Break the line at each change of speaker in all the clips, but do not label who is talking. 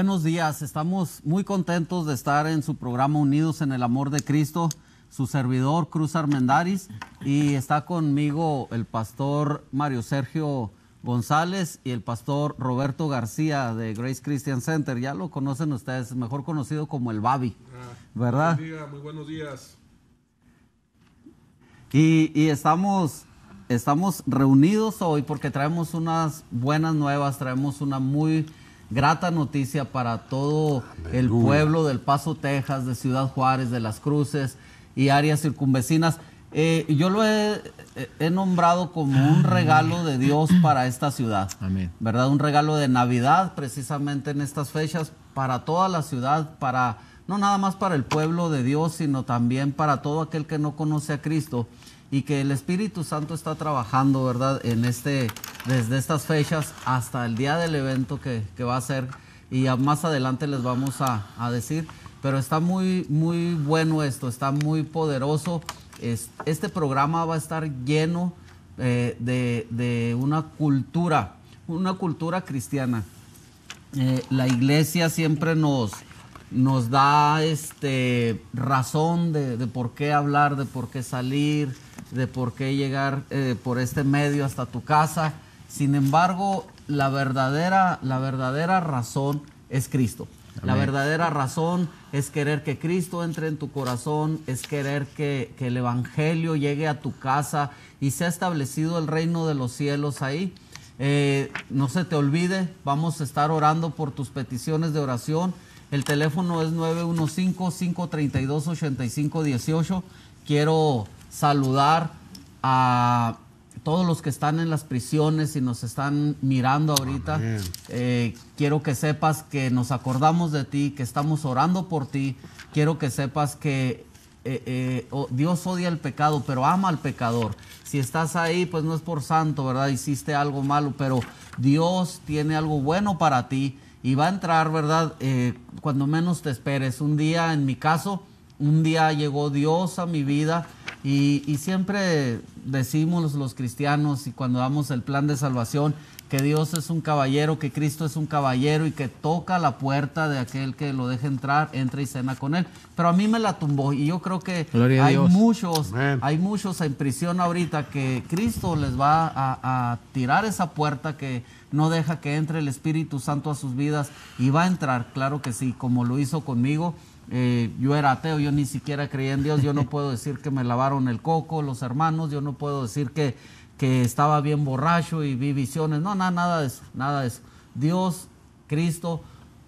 buenos días. Estamos muy contentos de estar en su programa Unidos en el Amor de Cristo. Su servidor Cruz Armendaris y está conmigo el pastor Mario Sergio González y el pastor Roberto García de Grace Christian Center. Ya lo conocen ustedes, mejor conocido como el Babi, ah, ¿verdad?
muy buenos días.
Y, estamos estamos reunidos hoy porque traemos unas buenas nuevas, traemos una muy grata noticia para todo el pueblo del Paso, Texas, de Ciudad Juárez, de Las Cruces y áreas circunvecinas. Eh, yo lo eh, he, nombrado como un regalo de Dios para esta ciudad, Amén. ¿verdad? Un regalo de Navidad precisamente en estas fechas para toda la ciudad, para no nada más para el pueblo de Dios, sino también para todo aquel que no conoce a Cristo y que el Espíritu Santo está trabajando, ¿verdad? En este, desde estas fechas hasta el día del evento que, va a ser y más adelante les vamos a, decir, pero está muy, muy bueno esto, está muy poderoso. este programa va a estar lleno eh, de, una cultura, una cultura cristiana. Eh, la iglesia siempre nos, nos da este, razón de, de por qué hablar, de por qué salir, de por qué llegar eh, por este medio hasta tu casa. Sin embargo, la verdadera, la verdadera razón es Cristo. La verdadera razón es querer que Cristo entre en tu corazón, es querer que, el Evangelio llegue a tu casa y sea establecido el reino de los cielos ahí. Eh, no se te olvide, vamos a estar orando por tus peticiones de oración. El teléfono es 915-532-8518. Quiero saludar a todos los que están en las prisiones y nos están mirando ahorita, eh, quiero que sepas que nos acordamos de ti, que estamos orando por ti. Quiero que sepas que eh, eh, Dios odia el pecado, pero ama al pecador. Si estás ahí, pues no es por santo, ¿verdad? Hiciste algo malo, pero Dios tiene algo bueno para ti y va a entrar, ¿verdad? cuando menos te esperes. Un día, en mi caso, un día llegó Dios a mi vida y, siempre decimos los cristianos y cuando damos el plan de salvación que Dios es un caballero, que Cristo es un caballero y que toca la puerta de aquel que lo deja entrar, entra y cena con él. Pero a mí me la tumbó y yo creo que hay muchos, hay muchos en prisión ahorita que Cristo les va a, a tirar esa puerta que no deja que entre el Espíritu Santo a sus vidas y va a entrar, claro que sí, como lo hizo conmigo eh, yo era ateo, yo ni siquiera creía en Dios, yo no puedo decir que me lavaron el coco los hermanos, yo no puedo decir que, que estaba bien borracho y vi visiones, no, nada, nada de eso, nada de Dios, Cristo,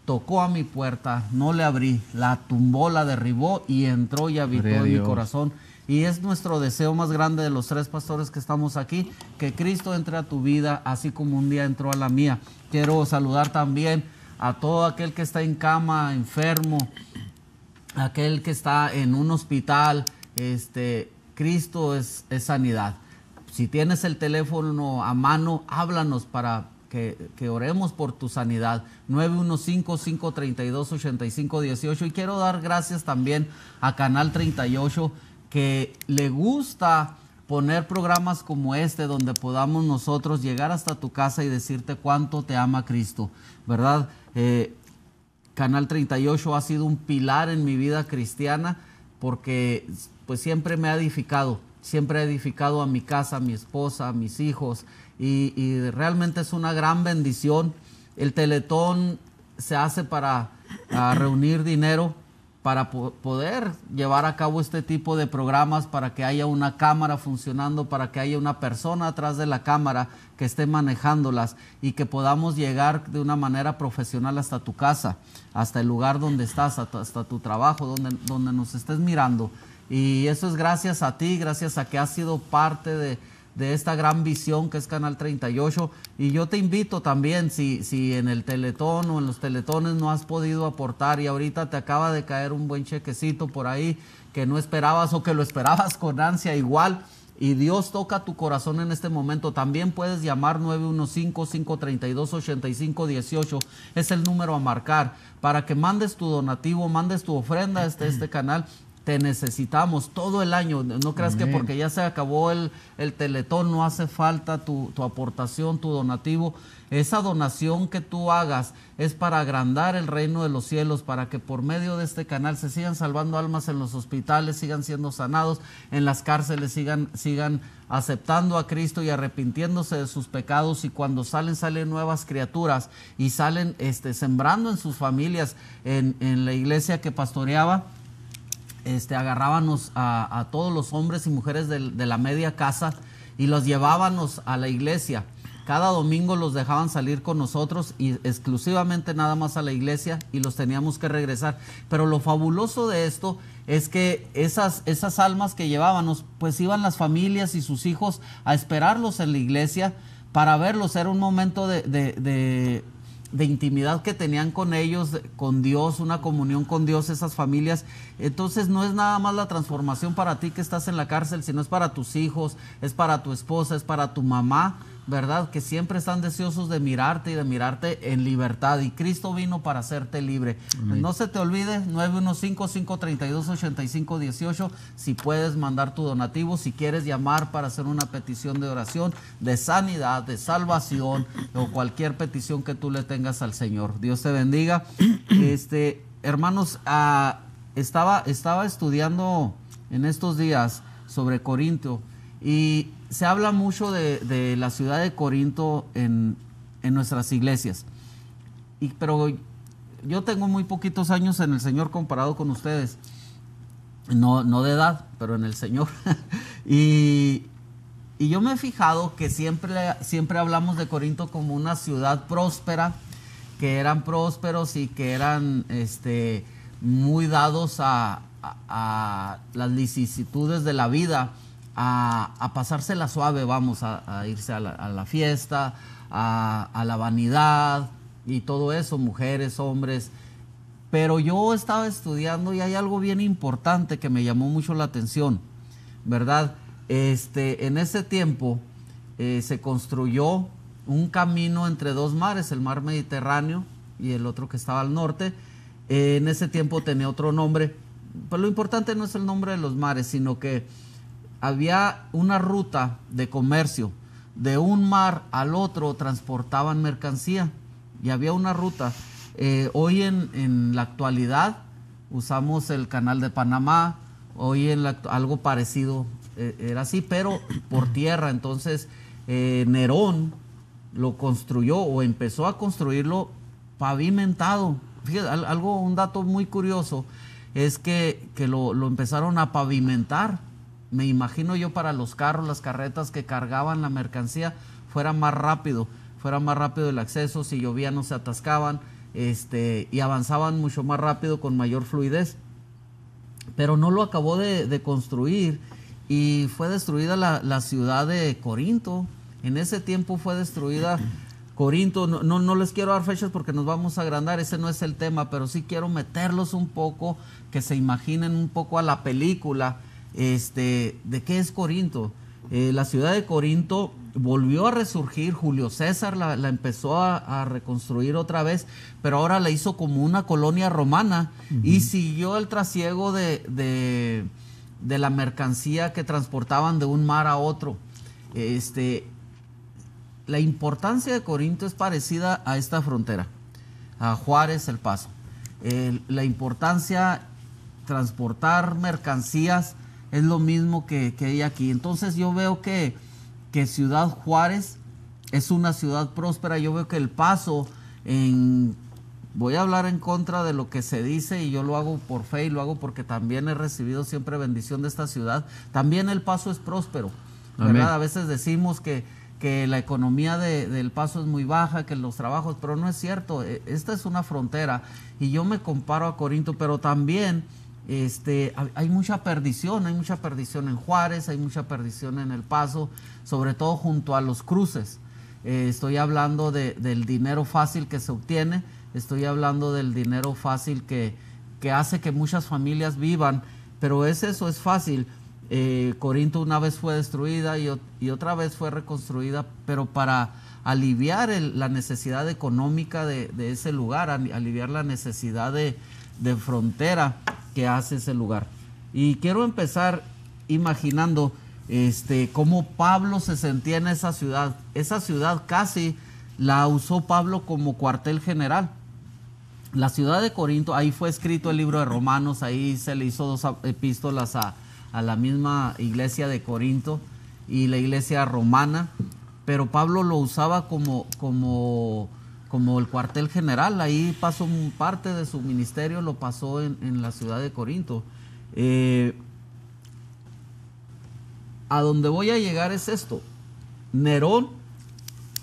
tocó a mi puerta, no le abrí, la tumbó, la derribó y entró y habitó en mi corazón. Y es nuestro deseo más grande de los tres pastores que estamos aquí, que Cristo entre a tu vida, así como un día entró a la mía. Quiero saludar también a todo aquel que está en cama, enfermo, aquel que está en un hospital, este, Cristo es, sanidad. Si tienes el teléfono a mano, háblanos para que, oremos por tu sanidad. 915-532-8518. Y quiero dar gracias también a Canal 38, que le gusta poner programas como este, donde podamos nosotros llegar hasta tu casa y decirte cuánto te ama Cristo, ¿verdad? Eh, Canal 38 ha sido un pilar en mi vida cristiana porque pues siempre me ha edificado, siempre ha edificado a mi casa, a mi esposa, a mis hijos y, y realmente es una gran bendición. El teletón se hace para reunir dinero para poder llevar a cabo este tipo de programas, para que haya una cámara funcionando, para que haya una persona atrás de la cámara que esté manejándolas y que podamos llegar de una manera profesional hasta tu casa, hasta el lugar donde estás, hasta, tu trabajo, donde, donde nos estés mirando. Y eso es gracias a ti, gracias a que has sido parte de de esta gran visión que es Canal 38. Y yo te invito también, si, si en el teletón o en los teletones no has podido aportar y ahorita te acaba de caer un buen chequecito por ahí que no esperabas o que lo esperabas con ansia igual. Y Dios toca tu corazón en este momento. También puedes llamar 915-532-8518. Es el número a marcar para que mandes tu donativo, mandes tu ofrenda a este, este canal te necesitamos todo el año. No creas que porque ya se acabó el, teletón no hace falta tu, aportación, tu donativo. Esa donación que tú hagas es para agrandar el reino de los cielos, para que por medio de este canal se sigan salvando almas en los hospitales, sigan siendo sanados, en las cárceles sigan, sigan aceptando a Cristo y arrepintiéndose de sus pecados y cuando salen salen nuevas criaturas y salen este, sembrando en sus familias, en, en la iglesia que pastoreaba este, agarrábamos a, todos los hombres y mujeres de, la media casa y los llevábamos a la iglesia. Cada domingo los dejaban salir con nosotros y exclusivamente nada más a la iglesia y los teníamos que regresar. Pero lo fabuloso de esto es que esas, esas almas que llevábamos, pues iban las familias y sus hijos a esperarlos en la iglesia para verlos. Era un momento de de intimidad que tenían con ellos, con Dios, una comunión con Dios, esas familias. Entonces no es nada más la transformación para ti que estás en la cárcel, sino es para tus hijos, es para tu esposa, es para tu mamá ¿verdad? Que siempre están deseosos de mirarte y de mirarte en libertad. Y Cristo vino para hacerte libre. No se te olvide, 915-532-8518, si puedes mandar tu donativo, si quieres llamar para hacer una petición de oración, de sanidad, de salvación o cualquier petición que tú le tengas al Señor. Dios te bendiga. Este, hermanos, ah, estaba, estaba estudiando en estos días sobre Corinto y se habla mucho de, la ciudad de Corinto en, nuestras iglesias, y, pero yo tengo muy poquitos años en el Señor comparado con ustedes. No, de edad, pero en el Señor. y, yo me he fijado que siempre, siempre hablamos de Corinto como una ciudad próspera, que eran prósperos y que eran este, muy dados a, las vicisitudes de la vida a, pasarse la suave, vamos, a, irse a la, fiesta, a la vanidad y todo eso, mujeres, hombres. Pero yo estaba estudiando y hay algo bien importante que me llamó mucho la atención, ¿verdad? Este, en ese tiempo eh, se construyó un camino entre dos mares, el mar Mediterráneo y el otro que estaba al norte. Eh, en ese tiempo tenía otro nombre, pero lo importante no es el nombre de los mares, sino que había una ruta de comercio. De un mar al otro transportaban mercancía y había una ruta. Eh, hoy en, la actualidad usamos el canal de Panamá, hoy en algo parecido eh, era así, pero por tierra. Entonces eh, Nerón lo construyó o empezó a construirlo pavimentado. Fíjate, algo, un dato muy curioso es que, que lo empezaron a pavimentar me imagino yo para los carros, las carretas que cargaban la mercancía, fuera más rápido, fuera más rápido el acceso, si llovía no se atascaban este, y avanzaban mucho más rápido con mayor fluidez. Pero no lo acabó de, construir y fue destruida la, ciudad de Corinto. En ese tiempo fue destruida Corinto. No, no, no, les quiero dar fechas porque nos vamos a agrandar, ese no es el tema, pero sí quiero meterlos un poco, que se imaginen un poco a la película este, de qué es Corinto. Eh, la ciudad de Corinto volvió a resurgir, Julio César la, empezó a, reconstruir otra vez, pero ahora la hizo como una colonia romana y siguió el trasiego de, la mercancía que transportaban de un mar a otro. Este, la importancia de Corinto es parecida a esta frontera, a Juárez el Paso. la importancia transportar mercancías es lo mismo que, hay aquí. Entonces yo veo que, que Ciudad Juárez es una ciudad próspera. Yo veo que El Paso, en, voy a hablar en contra de lo que se dice y yo lo hago por fe y lo hago porque también he recibido siempre bendición de esta ciudad. También El Paso es próspero. A veces decimos que, la economía de, del Paso es muy baja, que los trabajos, pero no es cierto. E, esta es una frontera y yo me comparo a Corinto, pero también este, hay mucha perdición, hay mucha perdición en Juárez, hay mucha perdición en El Paso, sobre todo junto a los cruces. Eh, estoy hablando del dinero fácil que se obtiene, estoy hablando del dinero fácil que, que hace que muchas familias vivan, pero es eso, es fácil. Eh, Corinto una vez fue destruida y, y, otra vez fue reconstruida, pero para aliviar la necesidad económica de ese lugar, aliviar la necesidad de, de frontera que hace ese lugar. Y quiero empezar imaginando este, cómo Pablo se sentía en esa ciudad. Esa ciudad casi la usó Pablo como cuartel general. La ciudad de Corinto, ahí fue escrito el libro de Romanos, ahí se le hizo dos epístolas a, a la misma iglesia de Corinto y la iglesia romana, pero Pablo lo usaba como, como como el cuartel general, ahí pasó parte de su ministerio, lo pasó en, la ciudad de Corinto. Eh, a donde voy a llegar es esto. Nerón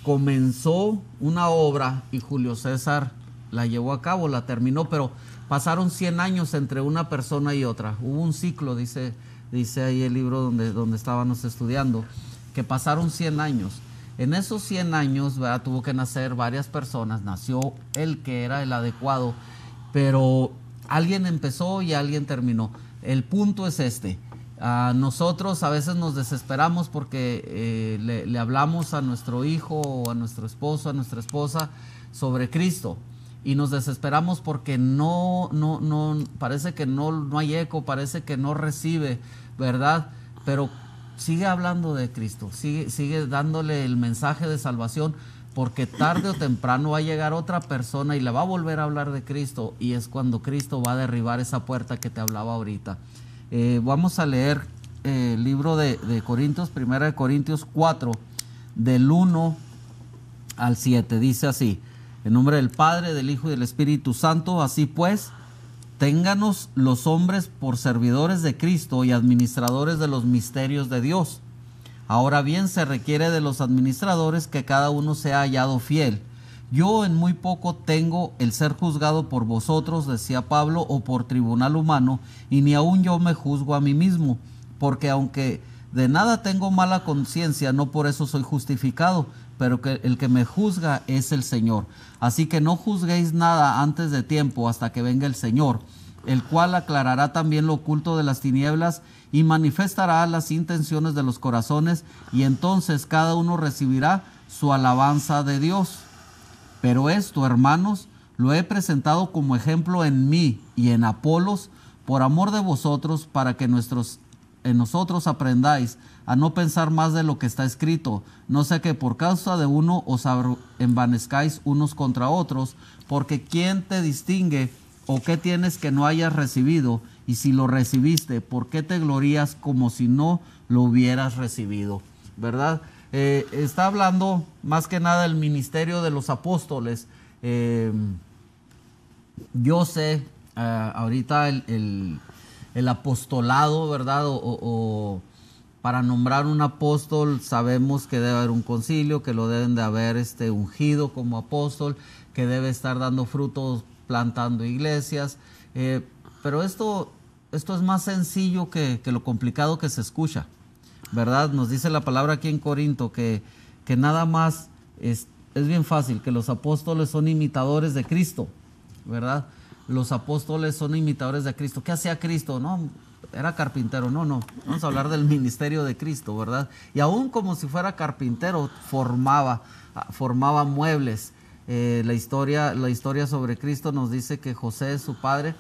comenzó una obra y Julio César la llevó a cabo, la terminó, pero pasaron 100 años entre una persona y otra. Hubo un ciclo, dice, dice ahí el libro donde, donde estábamos estudiando, que pasaron 100 años. En esos 100 años tuvo que nacer varias personas, nació el que era el adecuado, pero alguien empezó y alguien terminó. El punto es este. a nosotros a veces nos desesperamos porque eh, le, hablamos a nuestro hijo o a nuestro esposo, a nuestra esposa sobre Cristo y nos desesperamos porque no, no, no, parece que no, no hay eco, parece que no recibe, ¿verdad? Pero sigue hablando de Cristo, sigue, sigue dándole el mensaje de salvación, porque tarde o temprano va a llegar otra persona y le va a volver a hablar de Cristo, y es cuando Cristo va a derribar esa puerta que te hablaba ahorita. Eh, vamos a leer eh, el libro de, de Corintios, 1 Corintios 4, del 1 al 7. Dice así, en nombre del Padre, del Hijo y del Espíritu Santo, así pues, ténganos los hombres por servidores de Cristo y administradores de los misterios de Dios. Ahora bien, se requiere de los administradores que cada uno sea hallado fiel. Yo en muy poco tengo el ser juzgado por vosotros, decía Pablo, o por tribunal humano, y ni aun yo me juzgo a mí mismo, porque aunque de nada tengo mala conciencia, no por eso soy justificado, pero que el que me juzga es el Señor. Así que no juzguéis nada antes de tiempo hasta que venga el Señor, el cual aclarará también lo oculto de las tinieblas y manifestará las intenciones de los corazones, y entonces cada uno recibirá su alabanza de Dios. Pero esto, hermanos, lo he presentado como ejemplo en mí y en Apolos, por amor de vosotros, para que nuestros eh, nosotros aprendáis a no pensar más de lo que está escrito, no sea que por causa de uno os envanezcáis unos contra otros, porque ¿quién te distingue o qué tienes que no hayas recibido? Y si lo recibiste, ¿por qué te glorías como si no lo hubieras recibido? ¿Verdad? Eh, está hablando más que nada el ministerio de los apóstoles. Eh, yo sé, ahorita el el apostolado, ¿verdad? O, para nombrar un apóstol sabemos que debe haber un concilio, que lo deben de haber este, ungido como apóstol, que debe estar dando frutos, plantando iglesias. Eh, pero esto, esto es más sencillo que, lo complicado que se escucha, ¿verdad? Nos dice la palabra aquí en Corinto que, que nada más es, es bien fácil, que los apóstoles son imitadores de Cristo, ¿verdad? los apóstoles son imitadores de Cristo. ¿Qué hacía Cristo? No, era carpintero, no, no. Vamos a hablar del ministerio de Cristo, ¿verdad? Y aún como si fuera carpintero, formaba, formaba muebles. Eh, la, historia, la historia sobre Cristo nos dice que José, su padre,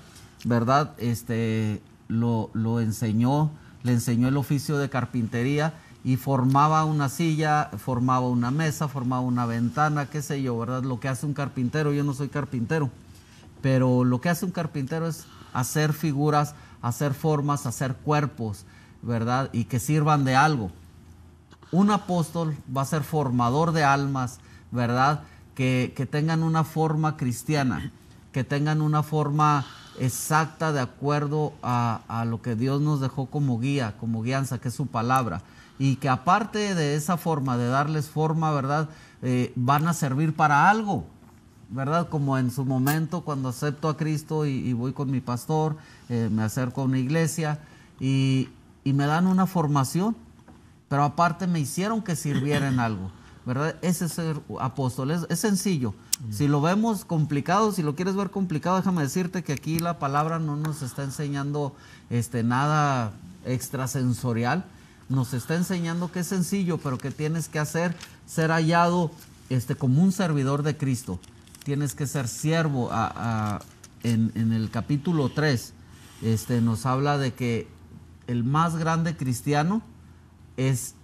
¿verdad? Este, lo, lo enseñó, le enseñó el oficio de carpintería y formaba una silla, formaba una mesa, formaba una ventana, qué sé yo, ¿verdad? Lo que hace un carpintero, yo no soy carpintero. Pero lo que hace un carpintero es hacer figuras, hacer formas, hacer cuerpos, ¿verdad? Y que sirvan de algo. Un apóstol va a ser formador de almas, ¿verdad? Que, tengan una forma cristiana, que tengan una forma exacta de acuerdo a, lo que Dios nos dejó como guía, como guianza, que es su palabra. Y que aparte de esa forma, de darles forma, ¿verdad? Eh, van a servir para algo. ¿verdad? Como en su momento cuando acepto a Cristo y, voy con mi pastor, eh, me acerco a una iglesia y, me dan una formación, pero aparte me hicieron que sirviera en algo, ¿verdad? Ese ser apóstol, es, sencillo. Mm. Si lo vemos complicado, si lo quieres ver complicado, déjame decirte que aquí la palabra no nos está enseñando este, nada extrasensorial, nos está enseñando que es sencillo, pero que tienes que hacer ser hallado este, como un servidor de Cristo tienes que ser siervo. en, el capítulo 3 este, nos habla de que el más grande cristiano es,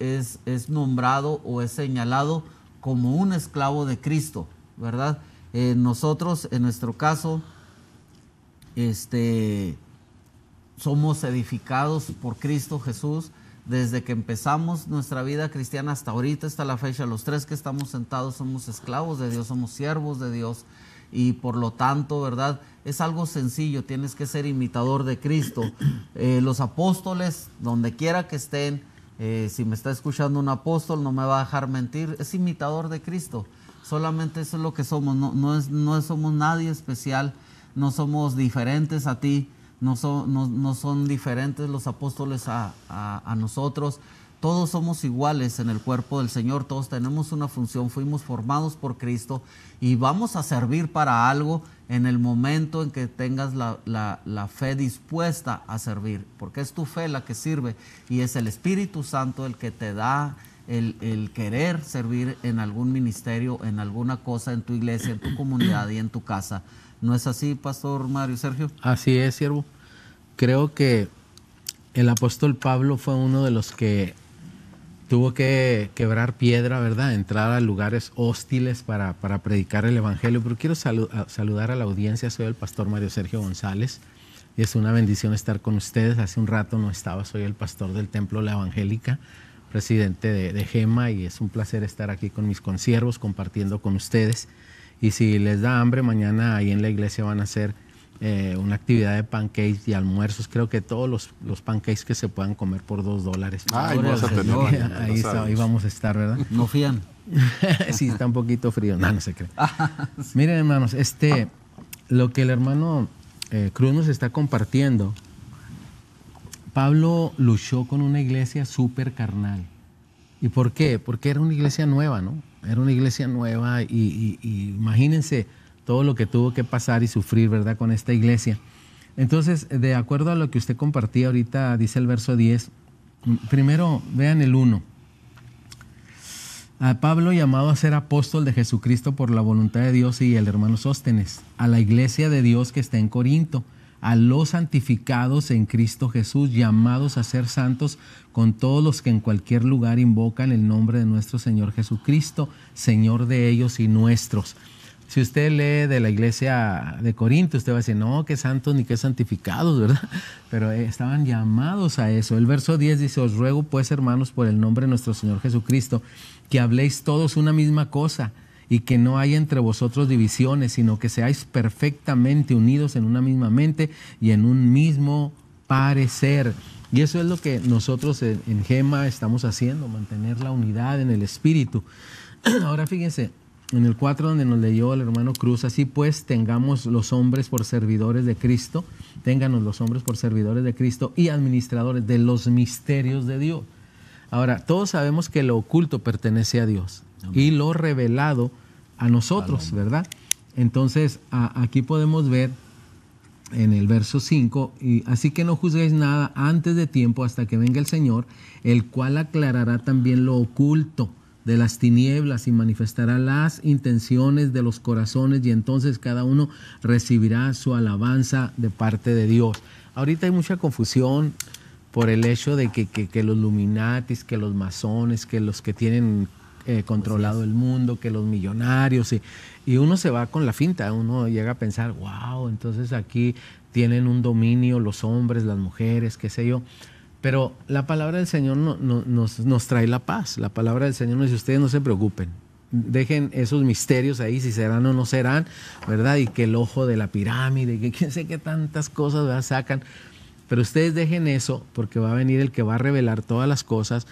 nombrado o es señalado como un esclavo de Cristo, ¿verdad? Eh, nosotros, en nuestro caso, este, somos edificados por Cristo Jesús desde que empezamos nuestra vida cristiana hasta ahorita, hasta la fecha, los tres que estamos sentados somos esclavos de Dios, somos siervos de Dios y por lo tanto, ¿verdad? Es algo sencillo, tienes que ser imitador de Cristo. Eh, los apóstoles, donde quiera que estén, eh, si me está escuchando un apóstol, no me va a dejar mentir, es imitador de Cristo. Solamente eso es lo que somos, no, es, no somos nadie especial, no somos diferentes a ti, no son, diferentes los apóstoles a, nosotros. Todos somos iguales en el cuerpo del Señor, todos tenemos una función, fuimos formados por Cristo y vamos a servir para algo en el momento en que tengas la, fe dispuesta a servir, porque es tu fe la que sirve y es el Espíritu Santo el que te da el querer servir en algún ministerio, en alguna cosa, en tu iglesia, en tu comunidad y en tu casa. ¿No es así, Pastor Mario Sergio?
Así es, siervo. Creo que el apóstol Pablo fue uno de los que tuvo que quebrar piedra, ¿verdad? Entrar a lugares hostiles para, para predicar el Evangelio. Pero quiero saludar a la audiencia. Soy el pastor Mario Sergio González. Y es una bendición estar con ustedes. Hace un rato no estaba. Soy el pastor del Templo La Evangélica, presidente de, de GEMA. Y es un placer estar aquí con mis conciervos compartiendo con ustedes. Y si les da hambre, mañana ahí en la iglesia van a hacer eh, una actividad de pancakes y almuerzos. Creo que todos los, los pancakes que se puedan comer por dos dólares. ahí, ahí, vamos a estar, ¿verdad? No fían. sí, está un poquito frío. No, no se cree. Miren, hermanos, este, lo que el hermano eh, Cruz nos está compartiendo, Pablo luchó con una iglesia súper carnal. ¿Y por qué? Porque era una iglesia nueva, ¿no? Era una iglesia nueva y, imagínense todo lo que tuvo que pasar y sufrir, ¿verdad? Con esta iglesia. Entonces, de acuerdo a lo que usted compartía ahorita, dice el verso 10, primero vean el 1. A Pablo llamado a ser apóstol de Jesucristo por la voluntad de Dios y el hermano Sóstenes, a la iglesia de Dios que está en Corinto a los santificados en Cristo Jesús, llamados a ser santos, con todos los que en cualquier lugar invocan el nombre de nuestro Señor Jesucristo, Señor de ellos y nuestros. Si usted lee de la iglesia de Corinto, usted va a decir, no, que santos ni que santificados, ¿verdad? Pero eh, estaban llamados a eso. El verso 10 dice, os ruego pues, hermanos, por el nombre de nuestro Señor Jesucristo, que habléis todos una misma cosa y que no haya entre vosotros divisiones, sino que seáis perfectamente unidos en una misma mente y en un mismo parecer. Y eso es lo que nosotros en, Gema estamos haciendo, mantener la unidad en el espíritu. Ahora fíjense, en el 4 donde nos leyó el hermano Cruz, así pues tengamos los hombres por servidores de Cristo, ténganos los hombres por servidores de Cristo y administradores de los misterios de Dios. Ahora, todos sabemos que lo oculto pertenece a Dios y lo revelado a nosotros, ¿verdad? Entonces, aquí podemos ver en el verso 5, y así que no juzguéis nada antes de tiempo hasta que venga el Señor, el cual aclarará también lo oculto de las tinieblas y manifestará las intenciones de los corazones y entonces cada uno recibirá su alabanza de parte de Dios. Ahorita hay mucha confusión, por el hecho de que, que, los luminatis, que los masones, que los que tienen eh, controlado el mundo, que los millonarios, y, y, uno se va con la finta, uno llega a pensar, wow, entonces aquí tienen un dominio los hombres, las mujeres, qué sé yo. Pero la palabra del Señor no, nos, nos trae la paz. La palabra del Señor nos dice, ustedes no se preocupen, dejen esos misterios ahí, si serán o no serán, ¿verdad? Y que el ojo de la pirámide, que quién sé qué tantas cosas sacan. Pero ustedes dejen eso porque va a venir el que va a revelar todas las cosas,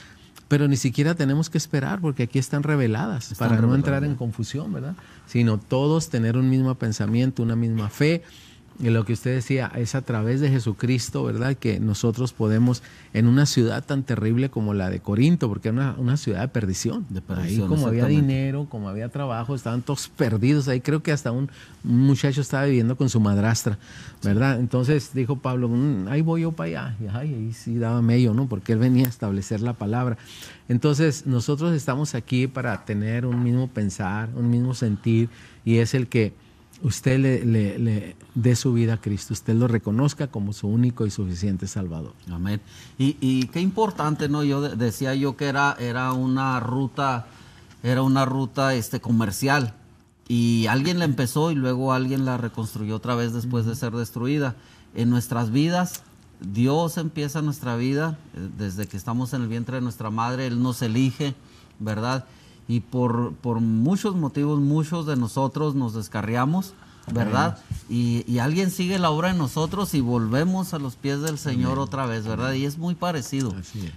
pero ni siquiera tenemos que esperar porque aquí están reveladas para no entrar en confusión, ¿verdad? Sino todos tener un mismo pensamiento, una misma fe, y lo que usted decía, es a través de Jesucristo, ¿verdad? Que nosotros podemos, en una ciudad tan terrible como la de Corinto, porque era una, ciudad de perdición. de Ahí como había dinero, como había trabajo, estaban todos perdidos. Ahí creo que hasta un, muchacho estaba viviendo con su madrastra, ¿verdad? Entonces dijo Pablo, mm, ahí voy yo para allá. Y ahí sí daba medio, ¿no? Porque él venía a establecer la palabra. Entonces nosotros estamos aquí para tener un mismo pensar, un mismo sentir, y es el que usted le, le, dé su vida a Cristo, usted lo reconozca como su único y suficiente Salvador.
Amén. Y, qué importante, ¿no? Yo decía yo que era, era una ruta, era una ruta este, comercial. Y alguien la empezó y luego alguien la reconstruyó otra vez después de ser destruida. En nuestras vidas, Dios empieza nuestra vida eh, desde que estamos en el vientre de nuestra madre, Él nos elige, ¿verdad? y por, por muchos motivos, muchos de nosotros nos descarriamos, ¿verdad? Y, alguien sigue la obra de nosotros y volvemos a los pies del Señor otra vez, ¿verdad? Y es muy parecido.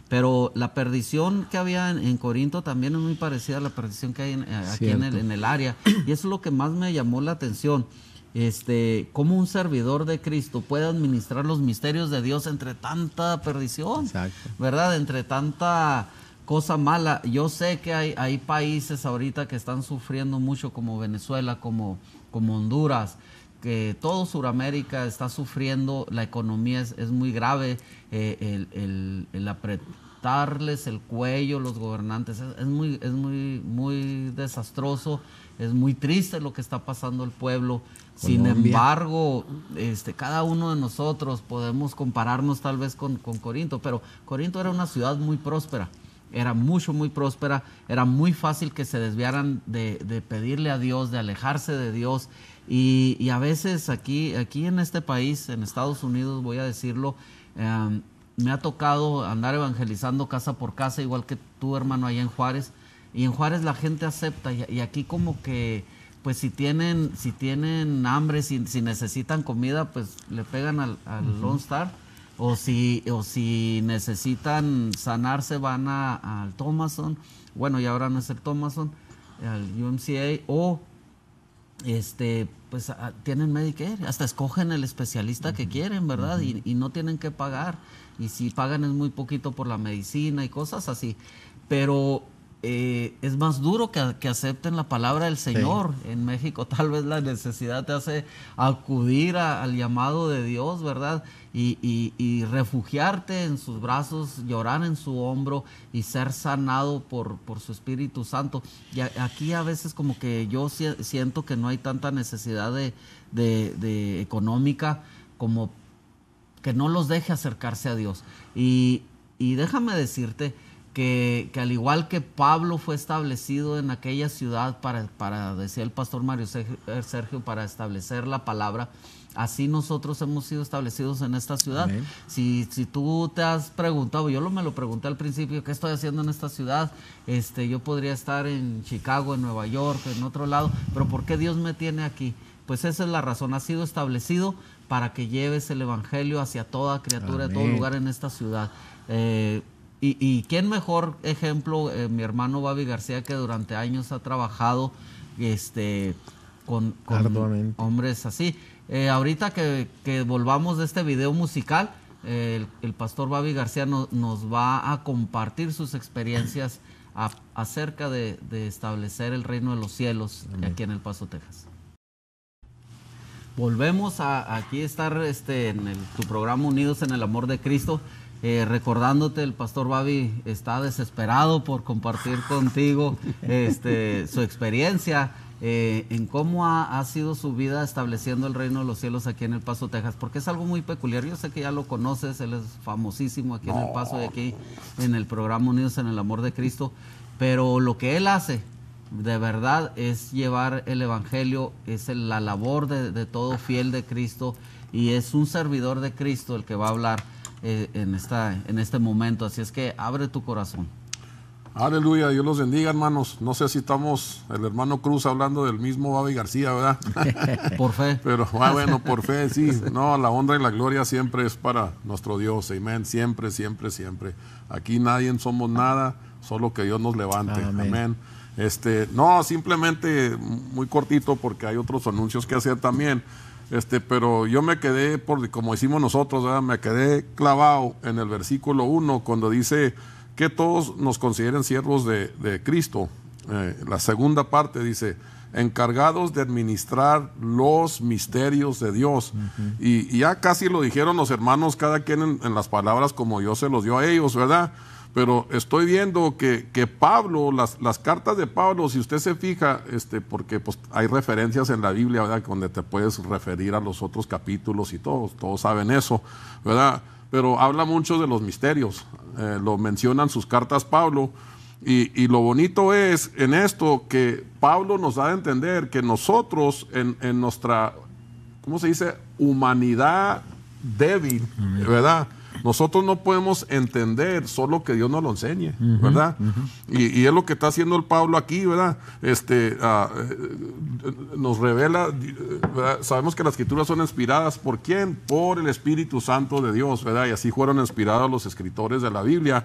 Pero la perdición que había en, Corinto también es muy parecida a la perdición que hay eh, aquí en el, área. Y eso es lo que más me llamó la atención. Este, cómo un servidor de Cristo puede administrar los misterios de Dios entre tanta perdición, ¿verdad? Entre tanta cosa mala. Yo sé que hay, hay países ahorita que están sufriendo mucho, como Venezuela, como, como Honduras, que todo Sudamérica está sufriendo, la economía es, muy grave, eh, el, apretarles el cuello los gobernantes es, muy, es muy, muy desastroso, es muy triste lo que está pasando el pueblo. Sin embargo, este, cada uno de nosotros podemos compararnos tal vez con, con Corinto, pero Corinto era una ciudad muy próspera era mucho, muy próspera, era muy fácil que se desviaran de, pedirle a Dios, de alejarse de Dios. Y, a veces aquí, aquí en este país, en Estados Unidos, voy a decirlo, em, me ha tocado andar evangelizando casa por casa, igual que tu hermano allá en Juárez. Y en Juárez la gente acepta y, aquí como que pues si tienen, si tienen hambre, si, necesitan comida, pues le pegan al, Lone Star o si, o si necesitan sanarse van al Thomason, bueno, y ahora no es el Thomason, al UMCA, o este, pues ah, tienen Medicare, hasta escogen el especialista que quieren, ¿verdad? y, y, no tienen que pagar, y si pagan es muy poquito por la medicina y cosas así, pero eh, es más duro que, acepten la palabra del Señor. En México tal vez la necesidad te hace acudir al llamado de Dios, ¿verdad? Y, refugiarte en sus brazos, llorar en su hombro y ser sanado por, por su Espíritu Santo. Y aquí a veces como que yo siento que no hay tanta necesidad de, económica como que no los deje acercarse a Dios. Y, y déjame decirte, que, al igual que Pablo fue establecido en aquella ciudad para, para decía el pastor Mario Sergio, eh, para establecer la palabra, así nosotros hemos sido establecidos en esta ciudad. Si, si, tú te has preguntado, yo me lo pregunté al principio, ¿qué estoy haciendo en esta ciudad? Este, yo podría estar en Chicago, en Nueva York, en otro lado, pero ¿por qué Dios me tiene aquí? Pues esa es la razón, ha sido establecido para que lleves el Evangelio hacia toda criatura, de todo lugar en esta ciudad. Eh, y, quién mejor ejemplo, eh, mi hermano Babi García, que durante años ha trabajado este, con, hombres así. Eh, ahorita que, volvamos de este video musical, eh, el, pastor Babi García nos va a compartir sus experiencias acerca de, establecer el reino de los cielos aquí en El Paso, Texas. Volvemos a, aquí estar este, en tu programa Unidos en el Amor de Cristo. Eh, recordándote, el pastor Babi está desesperado por compartir contigo este, su experiencia eh, en cómo ha, sido su vida estableciendo el reino de los cielos aquí en El Paso, Texas, porque es algo muy peculiar. Yo sé que ya lo conoces, él es famosísimo aquí en El Paso y aquí en el programa Unidos en el Amor de Cristo, pero lo que él hace, de verdad es llevar el Evangelio, es la labor de, todo fiel de Cristo y es un servidor de Cristo el que va a hablar. Eh, en, esta,
en este momento. Así es que abre tu corazón. Aleluya, Dios los bendiga, hermanos. No sé si estamos, el hermano Cruz hablando del mismo Babi García, ¿verdad? por fe. Pero ah, bueno, por fe, sí. No, la honra y la gloria siempre es para nuestro Dios. Amén. Siempre, siempre, siempre. Aquí nadie somos nada, solo que Dios nos levante. Amén. Este, no, simplemente muy cortito porque hay otros anuncios que hacer también. Este, pero yo me quedé, por, como decimos nosotros, me quedé clavado en el versículo 1 cuando dice que todos nos consideren siervos de, Cristo. Eh, la segunda parte dice, encargados de administrar los misterios de Dios. y, ya casi lo dijeron los hermanos, cada quien en, las palabras como yo se los dio a ellos, ¿verdad? pero estoy viendo que, Pablo, las, las, cartas de Pablo, si usted se fija, este, porque pues, hay referencias en la Biblia, Donde te puedes referir a los otros capítulos y todos, todos saben eso, ¿verdad? Pero habla mucho de los misterios, eh, lo mencionan sus cartas Pablo, y, lo bonito es en esto que Pablo nos da a entender que nosotros en, en nuestra, ¿cómo se dice? Humanidad débil, ¿verdad? Nosotros no podemos entender solo que Dios nos lo enseñe, ¿verdad? y, es lo que está haciendo el Pablo aquí, ¿verdad? Este, ah, eh, nos revela, ¿verdad? sabemos que las escrituras son inspiradas por quién? Por el Espíritu Santo de Dios, ¿verdad? Y así fueron inspirados los escritores de la Biblia.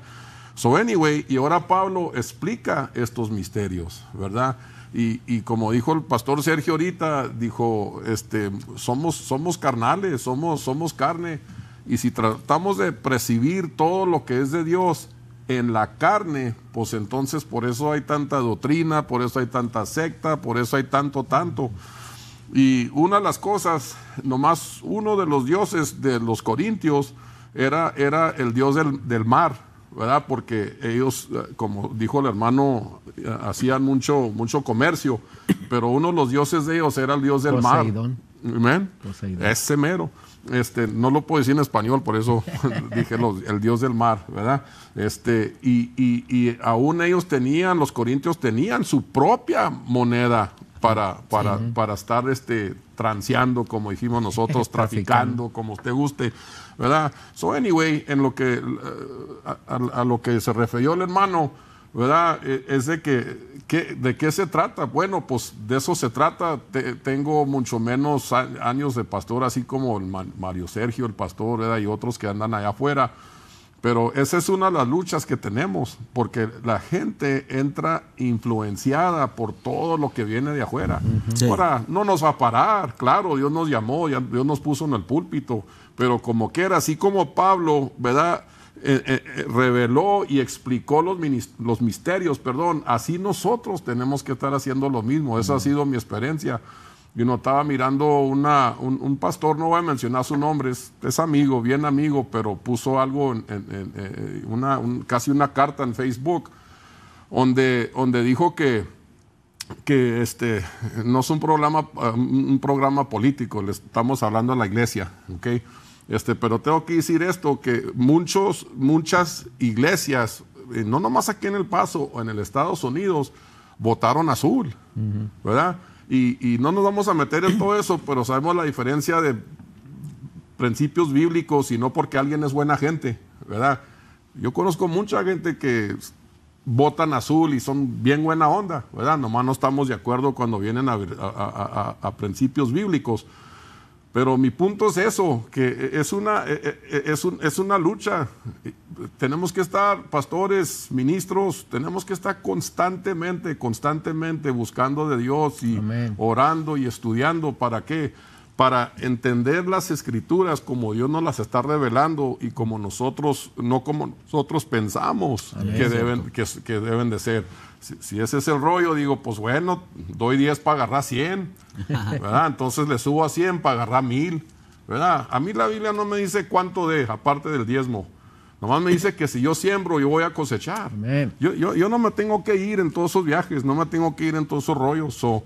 So anyway, y ahora Pablo explica estos misterios, ¿verdad? Y, como dijo el pastor Sergio ahorita, dijo, este, somos, somos carnales, somos, somos carne, y si tratamos de percibir todo lo que es de Dios en la carne, pues entonces por eso hay tanta doctrina, por eso hay tanta secta, por eso hay tanto, tanto. Y una de las cosas, nomás uno de los dioses de los corintios era, era el dios del, mar, ¿verdad? Porque ellos, eh, como dijo el hermano, eh, hacían mucho, mucho comercio, pero uno de los dioses de ellos era el dios del mar. Amén. Ese mero. Este, no lo puedo decir en español, por eso dije el dios del mar, ¿verdad? Este, y, aún ellos tenían, los corintios tenían su propia moneda para, estar este, transeando, como dijimos nosotros, traficando, como usted guste, ¿verdad? So, anyway, en lo que, eh, a lo que se refirió el hermano, ¿verdad? E, es de que, ¿de qué se trata? Bueno, pues de eso se trata. tengo mucho menos años de pastor, así como el Mario Sergio, el pastor, ¿verdad? y otros que andan allá afuera. Pero esa es una de las luchas que tenemos, porque la gente entra influenciada por todo lo que viene de afuera. Ahora, no nos va a parar, claro, Dios nos llamó, Dios nos puso en el púlpito, pero como quiera, así como Pablo, ¿verdad? Eh, eh, eh, reveló y explicó los, misterios, perdón, así nosotros tenemos que estar haciendo lo mismo. Esa ha mm. sido mi experiencia. Yo no estaba mirando un, pastor, no voy a mencionar su nombre, es, amigo, bien amigo, pero puso algo, en, una, casi una carta en Facebook, donde, donde dijo que, que este, no es un programa, un programa político, le estamos hablando a la iglesia, ¿ok? Este, pero tengo que decir esto, que muchos, muchas iglesias, eh, no nomás aquí en El Paso o en el Estados Unidos, votaron azul, ¿verdad? Y, no nos vamos a meter en todo eso, pero sabemos la diferencia de principios bíblicos y no porque alguien es buena gente, ¿verdad? Yo conozco mucha gente que votan azul y son bien buena onda, ¿verdad? Nomás no estamos de acuerdo cuando vienen a principios bíblicos. Pero mi punto es eso, que e, es una, e, e, es, una lucha. Eh, tenemos que estar, pastores, ministros, tenemos que estar constantemente, constantemente buscando de Dios y orando y estudiando. ¿Para qué? Para entender las escrituras como Dios nos las está revelando y como nosotros, no como nosotros pensamos que deben, que deben de ser si, ese es el rollo, digo, pues bueno, doy 10 para agarrar 100, ¿verdad? Entonces le subo a 100 para agarrar 1000, ¿verdad? A mí la Biblia no me dice cuánto de, aparte del diezmo. Nomás me dice que si yo siembro, yo voy a cosechar. Yo, yo, yo, no me tengo que ir en todos esos viajes, no me tengo que ir en todos esos rollos. So,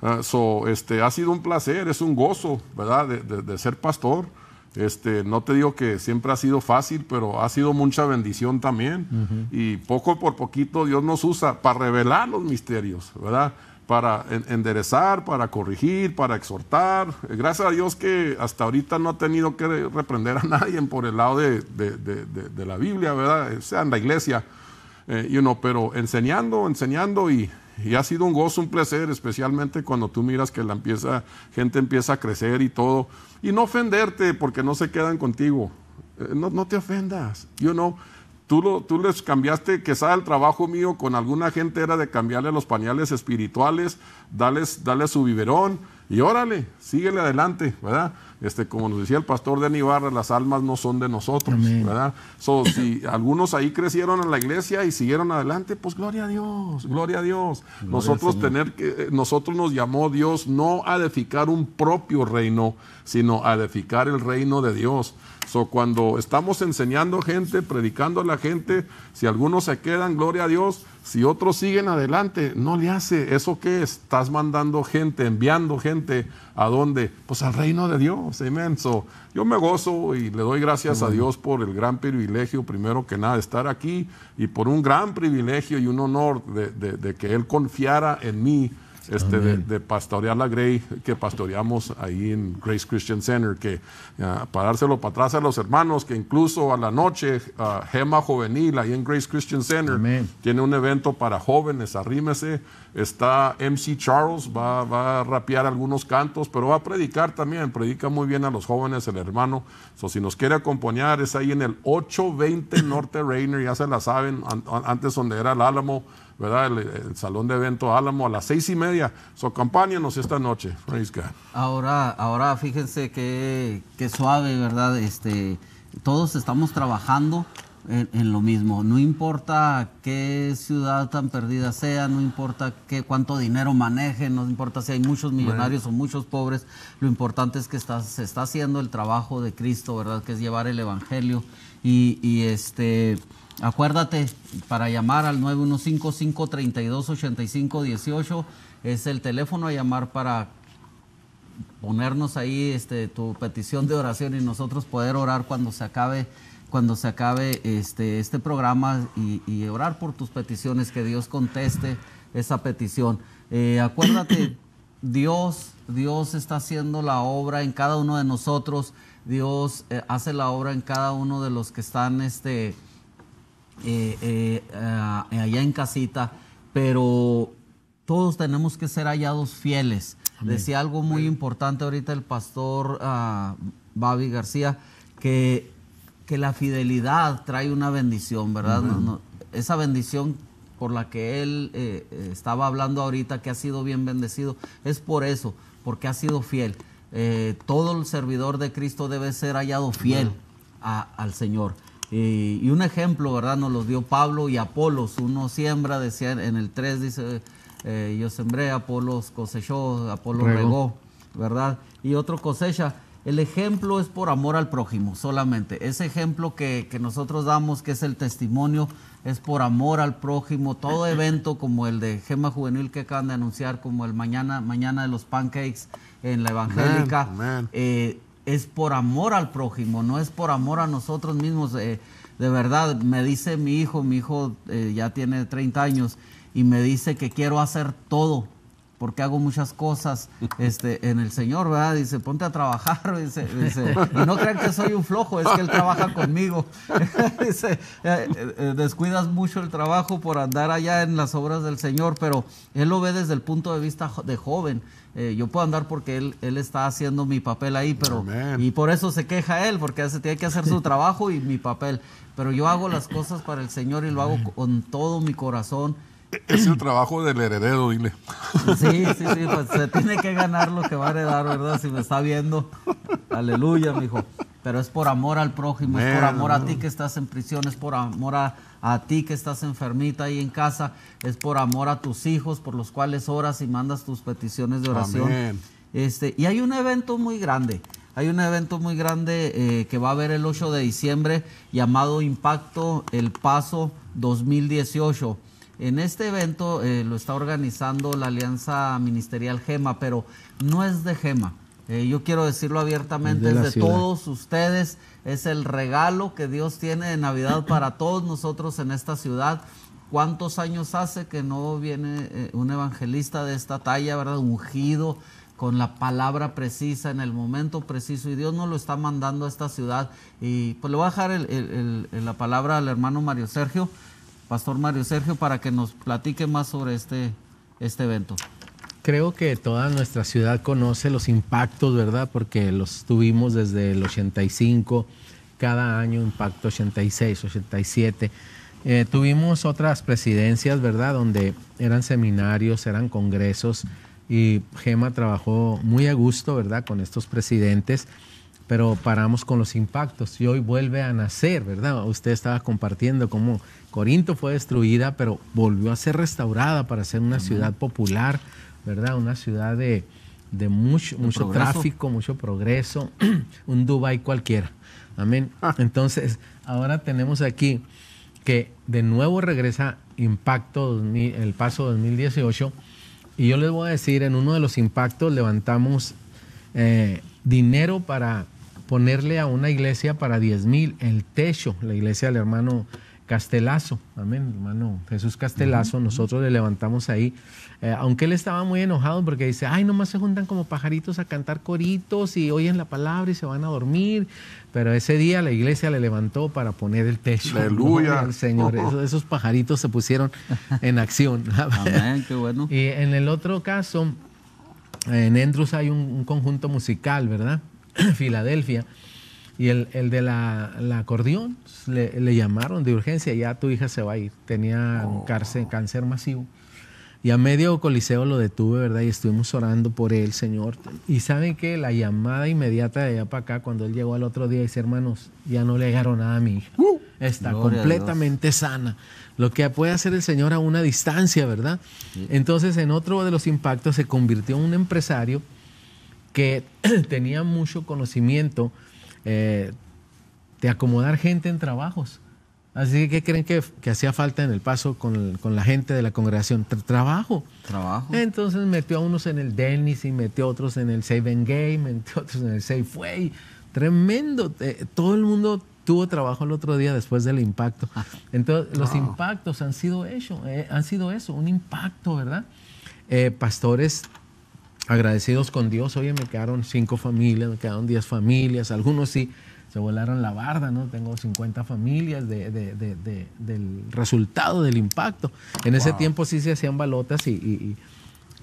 eh, este, ha sido un placer, es un gozo, ¿verdad?, de ser pastor. Este, no te digo que siempre ha sido fácil, pero ha sido mucha bendición también. Y poco por poquito Dios nos usa para revelar los misterios, ¿verdad? Para enderezar, para corregir, para exhortar. Eh, gracias a Dios que hasta ahorita no ha tenido que reprender a nadie por el lado de, la Biblia, ¿verdad? O eh, sea, en la iglesia, eh, you pero enseñando, enseñando y, y ha sido un gozo, un placer, especialmente cuando tú miras que la empieza, gente empieza a crecer y todo. Y no ofenderte porque no se quedan contigo. Eh, no, te ofendas. tú, lo, tú les cambiaste, sea el trabajo mío con alguna gente era de cambiarle los pañales espirituales, darle su biberón y órale, síguele adelante, ¿verdad? Este, como nos decía el pastor de Aníbarra, las almas no son de nosotros, ¿verdad? si algunos ahí crecieron en la iglesia y siguieron adelante, pues gloria a Dios, gloria a Dios. nosotros tener que, eh, nosotros nos llamó Dios no a edificar un propio reino, sino a edificar el reino de Dios. So, cuando estamos enseñando gente, predicando a la gente, si algunos se quedan, gloria a Dios, si otros siguen adelante, no le hace. ¿Eso qué es? Estás mandando gente, enviando gente a dónde? Pues al reino de Dios. Amén. yo me gozo y le doy gracias a Dios por el gran privilegio, primero que nada, de estar aquí y por un gran privilegio y un honor de que Él confiara en mí este, de, pastorear la Grey que pastoreamos ahí en Grace Christian Center, que parárselo ah, para para atrás a los hermanos, que incluso a la noche ah, Gema Juvenil ahí en Grace Christian Center tiene un evento para jóvenes, arrímese, está MC Charles, va, a rapear algunos cantos, pero va a predicar también, predica muy bien a los jóvenes el hermano, so, si nos quiere acompañar es ahí en el 820 Norte Rainer, ya se la saben, antes donde era el Álamo, ¿verdad? El, salón de eventos Álamo a las seis y media. So, esta noche. Praise
Ahora, ahora fíjense qué suave, ¿verdad? Este, todos estamos trabajando en, lo mismo. No importa qué ciudad tan perdida sea, no importa qué, cuánto dinero maneje no importa si hay muchos millonarios o muchos pobres, lo importante es que se está haciendo el trabajo de Cristo, ¿verdad? Que es llevar el Evangelio y, este, acuérdate, para llamar al 915-532-8518 es el teléfono a llamar para ponernos ahí este, tu petición de oración y nosotros poder orar cuando se acabe cuando se acabe este, este programa y, orar por tus peticiones, que Dios conteste esa petición. Eh, acuérdate, Dios, Dios está haciendo la obra en cada uno de nosotros. Dios eh, hace la obra en cada uno de los que están este, eh, eh, allá en casita, pero todos tenemos que ser hallados fieles. Decía algo muy importante ahorita el pastor ah, Babi García, que, que, la fidelidad trae una bendición, ¿verdad? esa bendición por la que él estaba hablando ahorita, que ha sido bien bendecido, es por eso, porque ha sido fiel. Eh, todo el servidor de Cristo debe ser hallado fiel al Señor. y un ejemplo, ¿verdad? Nos los dio Pablo y Apolos. Uno siembra, decía en el 3, dice, eh, yo sembré, Apolos cosechó, Apolos regó, ¿verdad? Y otro cosecha. El ejemplo es por amor al prójimo solamente. Ese ejemplo que, nosotros damos, que es el testimonio, es por amor al prójimo. Todo evento como el de Gema Juvenil que acaban de anunciar, como el mañana, mañana de los pancakes en la evangélica, eh, es por amor al prójimo, no es por amor a nosotros mismos. Eh, de verdad, me dice mi hijo, mi hijo eh, ya tiene 30 años, y me dice que quiero hacer todo porque hago muchas cosas este, en el Señor, ¿verdad? Dice, ponte a trabajar, dice, y no crean que soy un flojo, es que Él trabaja conmigo. dice, eh, eh, descuidas mucho el trabajo por andar allá en las obras del Señor, pero Él lo ve desde el punto de vista de joven. Eh, yo puedo andar porque él, él está haciendo mi papel ahí, pero y por eso se queja él, porque se tiene que hacer su trabajo y mi papel. Pero yo hago las cosas para el Señor y lo hago con todo mi corazón
es el trabajo del heredero, dile. Sí, sí, sí, pues se
tiene que ganar lo que va a heredar, ¿verdad? Si me está viendo. Aleluya, hijo. Pero es por amor al prójimo, es por amor a ti que estás en prisión, es por amor a, ti que estás enfermita ahí en casa, es por amor a tus hijos por los cuales oras y mandas tus peticiones de oración. Este, y hay un evento muy grande. Hay un evento muy grande eh, que va a haber el 8 de diciembre llamado Impacto El Paso 2018. En este evento eh, lo está organizando la Alianza Ministerial GEMA, pero no es de GEMA. Eh, yo quiero decirlo abiertamente, es de, todos ustedes, es el regalo que Dios tiene de Navidad para todos nosotros en esta ciudad. ¿Cuántos años hace que no viene eh, un evangelista de esta talla, verdad? Ungido, con la palabra precisa, en el momento preciso, y Dios nos lo está mandando a esta ciudad. Y pues le voy a dejar la palabra al hermano Mario Sergio. Pastor Mario Sergio para que nos platique más sobre este, este evento.
Creo que toda nuestra ciudad conoce los impactos, ¿verdad? Porque los tuvimos desde el 85, cada año impacto 86, 87. Eh, tuvimos otras presidencias, ¿verdad? Donde eran seminarios, eran congresos y Gema trabajó muy a gusto, ¿verdad? Con estos presidentes pero paramos con los impactos y hoy vuelve a nacer, ¿verdad? Usted estaba compartiendo cómo Corinto fue destruida, pero volvió a ser restaurada para ser una ciudad popular, ¿verdad? Una ciudad de, mucho, mucho tráfico, mucho progreso, un Dubai cualquiera. Amén. Ah. Entonces, ahora tenemos aquí que de nuevo regresa Impacto, el paso 2018, y yo les voy a decir, en uno de los impactos levantamos eh, dinero para ponerle a una iglesia para 10 mil el techo, la iglesia del hermano Castelazo, amén, hermano Jesús Castelazo, nosotros le levantamos ahí, eh, aunque él estaba muy enojado porque dice, ay, nomás se juntan como pajaritos a cantar coritos y oyen la palabra y se van a dormir, pero ese día la iglesia le levantó para poner el techo. Aleluya. Señor, esos, pajaritos se pusieron en acción. amén, qué bueno. Y en el otro caso, en Andrews hay un conjunto musical, ¿verdad? Filadelfia. Y el, de la, acordeón pues, le, llamaron de urgencia, ya tu hija se va a ir, tenía oh. cáncer masivo. Y a medio coliseo lo detuve, ¿verdad? Y estuvimos orando por él, Señor. Y saben que la llamada inmediata de allá para acá, cuando él llegó al otro día, dice, hermanos, ya no le agarró nada a mi hija. ¡Uh! Está completamente sana. Lo que puede hacer el Señor a una distancia, ¿verdad? Entonces, en otro de los impactos, se convirtió en un empresario que tenía mucho conocimiento eh, de acomodar gente en trabajos. Así que, ¿qué creen que, hacía falta en el paso con, la gente de la congregación? trabajo. Trabajo. Entonces metió a unos en el Dennis y metió a otros en el Save Game, metió a otros en el Save Way. Tremendo. Eh, todo el mundo tuvo trabajo el otro día después del impacto. Entonces, los impactos han sido, eso, eh, han sido eso, un impacto, ¿verdad? pastores agradecidos con Dios. Oye, me quedaron cinco familias, me quedaron diez familias, algunos sí se volaron la barda, ¿no? Tengo 50 familias del resultado del impacto. En ese tiempo sí se hacían balotas y,